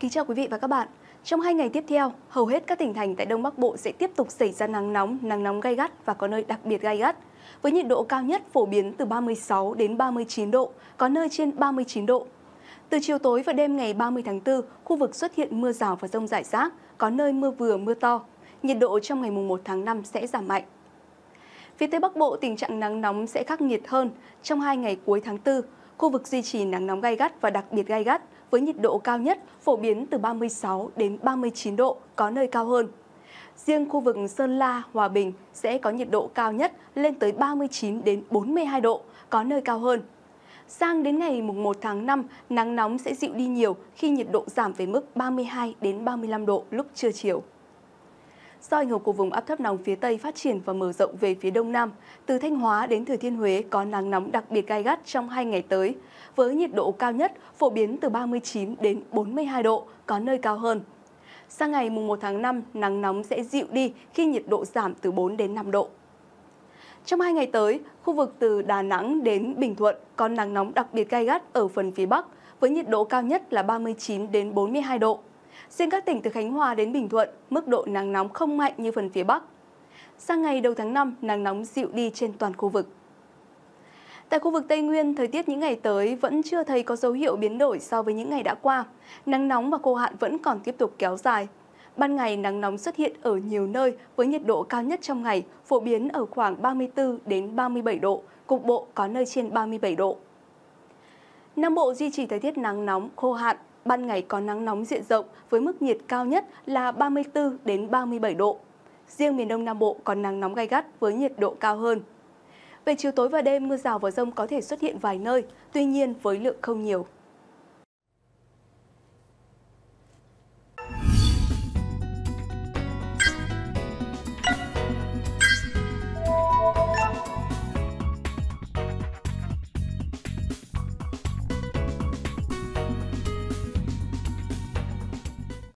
Kính chào quý vị và các bạn. Trong hai ngày tiếp theo, hầu hết các tỉnh thành tại Đông Bắc Bộ sẽ tiếp tục xảy ra nắng nóng, nắng nóng gay gắt và có nơi đặc biệt gay gắt. Với nhiệt độ cao nhất phổ biến từ 36 đến 39 độ, có nơi trên 39 độ. Từ chiều tối và đêm ngày 30 tháng 4, khu vực xuất hiện mưa rào và rông rải rác, có nơi mưa vừa mưa to. Nhiệt độ trong ngày 1 tháng 5 sẽ giảm mạnh. Phía Tây Bắc Bộ tình trạng nắng nóng sẽ khắc nghiệt hơn. Trong hai ngày cuối tháng 4, khu vực duy trì nắng nóng gai gắt và đặc biệt gai gắt, với nhiệt độ cao nhất phổ biến từ 36 đến 39 độ, có nơi cao hơn. Riêng khu vực Sơn La, Hòa Bình sẽ có nhiệt độ cao nhất lên tới 39 đến 42 độ, có nơi cao hơn. Sang đến ngày 1 tháng 5, nắng nóng sẽ dịu đi nhiều khi nhiệt độ giảm về mức 32 đến 35 độ lúc trưa chiều. Do ảnh hưởng của vùng áp thấp nóng phía Tây phát triển và mở rộng về phía Đông Nam, từ Thanh Hóa đến Thừa Thiên Huế có nắng nóng đặc biệt gai gắt trong hai ngày tới, với nhiệt độ cao nhất phổ biến từ 39 đến 42 độ, có nơi cao hơn. Sang ngày mùng 1 tháng 5, nắng nóng sẽ dịu đi khi nhiệt độ giảm từ 4 đến 5 độ. Trong hai ngày tới, khu vực từ Đà Nẵng đến Bình Thuận có nắng nóng đặc biệt gai gắt ở phần phía Bắc, với nhiệt độ cao nhất là 39 đến 42 độ. Riêng các tỉnh từ Khánh Hòa đến Bình Thuận, mức độ nắng nóng không mạnh như phần phía Bắc. Sang ngày đầu tháng 5, nắng nóng dịu đi trên toàn khu vực. Tại khu vực Tây Nguyên, thời tiết những ngày tới vẫn chưa thấy có dấu hiệu biến đổi so với những ngày đã qua. Nắng nóng và khô hạn vẫn còn tiếp tục kéo dài. Ban ngày nắng nóng xuất hiện ở nhiều nơi với nhiệt độ cao nhất trong ngày phổ biến ở khoảng 34 đến 37 độ, cục bộ có nơi trên 37 độ. Nam Bộ duy trì thời tiết nắng nóng, khô hạn, ban ngày có nắng nóng diện rộng với mức nhiệt cao nhất là 34 đến 37 độ. Riêng miền Đông Nam Bộ có nắng nóng gai gắt với nhiệt độ cao hơn. Về chiều tối và đêm, mưa rào và rông có thể xuất hiện vài nơi, tuy nhiên với lượng không nhiều.